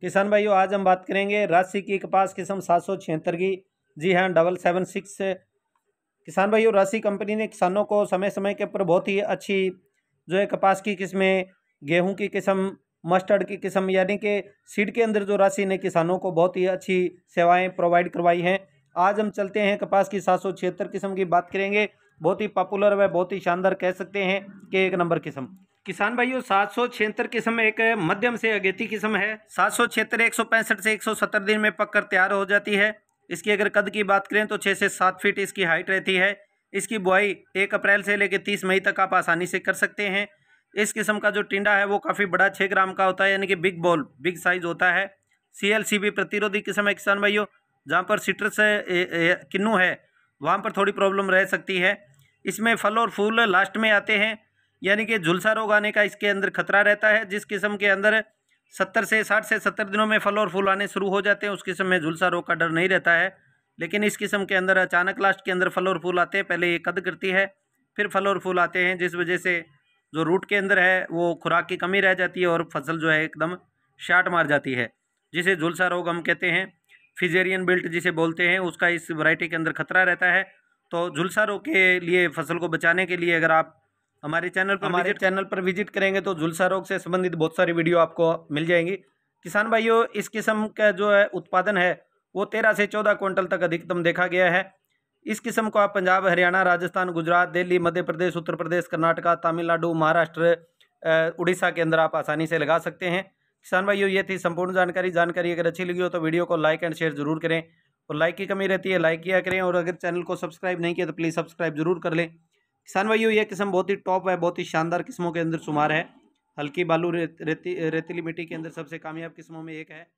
किसान भाइयों आज हम बात करेंगे राशि की कपास किस्म सात सौ छिहत्तर की जी हाँ डबल सेवन सिक्स किसान भाइयों राशि कंपनी ने किसानों को समय समय के ऊपर बहुत ही अच्छी जो है कपास की किस्में गेहूं की किस्म मस्टर्ड की किस्म यानी कि सीड के अंदर जो राशि ने किसानों को बहुत ही अच्छी सेवाएं प्रोवाइड करवाई हैं आज हम चलते हैं कपास की सात सौ छिहत्तर किस्म की बात करेंगे बहुत ही पॉपुलर व बहुत ही शानदार कह सकते हैं कि एक नंबर किस्म किसान भाइयों सात सौ छिहत्तर किस्म एक मध्यम से अगेती किस्म है सात सौ छिहत्तर एक सौ पैंसठ से एक सौ सत्तर दिन में पककर तैयार हो जाती है इसकी अगर कद की बात करें तो छः से सात फीट इसकी हाइट रहती है इसकी बुआई एक अप्रैल से लेकर तीस मई तक आप आसानी से कर सकते हैं इस किस्म का जो टिंडा है वो काफ़ी बड़ा छः ग्राम का होता है यानी कि बिग बॉल बिग साइज होता है सी एल सी बी प्रतिरोधी किस्म है किसान भाइयों जहाँ पर सिट्रस किन्नू है वहाँ पर थोड़ी प्रॉब्लम रह सकती है इसमें फल और फूल लास्ट में आते हैं यानी कि झुलसा रोग आने का इसके अंदर खतरा रहता है जिस किस्म के अंदर सत्तर से साठ से सत्तर दिनों में फल और फूल आने शुरू हो जाते हैं उस किस्म में झुलसा रोग का डर नहीं रहता है लेकिन इस किस्म के अंदर अचानक लास्ट के अंदर फल और फूल आते हैं पहले ये कद करती है फिर फल और फूल आते हैं जिस वजह से जो रूट के अंदर है वो खुराक की कमी रह जाती है और फसल जो है एकदम शाट मार जाती है जिसे झुलसा रोग हम कहते हैं फिजेरियन बेल्ट जिसे बोलते हैं उसका इस वैरायटी के अंदर खतरा रहता है तो झुलसा रोग के लिए फसल को बचाने के लिए अगर आप हमारे चैनल पर हमारे चैनल पर विजिट करेंगे तो झुलसा रोग से संबंधित बहुत सारी वीडियो आपको मिल जाएंगी किसान भाइयों इस किस्म का जो है उत्पादन है वो तेरह से चौदह क्विंटल तक अधिकतम देखा गया है इस किस्म को आप पंजाब हरियाणा राजस्थान गुजरात दिल्ली मध्य प्रदेश उत्तर प्रदेश कर्नाटका तमिलनाडु महाराष्ट्र उड़ीसा के अंदर आप आसानी से लगा सकते हैं किसान भाइयों ये थी संपूर्ण जानकारी जानकारी अगर अच्छी लगी हो तो वीडियो को लाइक एंड शेयर जरूर करें और लाइक की कमी रहती है लाइक किया करें और अगर चैनल को सब्सक्राइब नहीं किया तो प्लीज़ सब्सक्राइब जरूर कर लें किसान भाइयों यह किस्म बहुत ही टॉप है बहुत ही शानदार किस्मों के अंदर शुमार है हल्की बालू रेती रेतीली मिट्टी के अंदर सबसे कामयाब किस्मों में एक है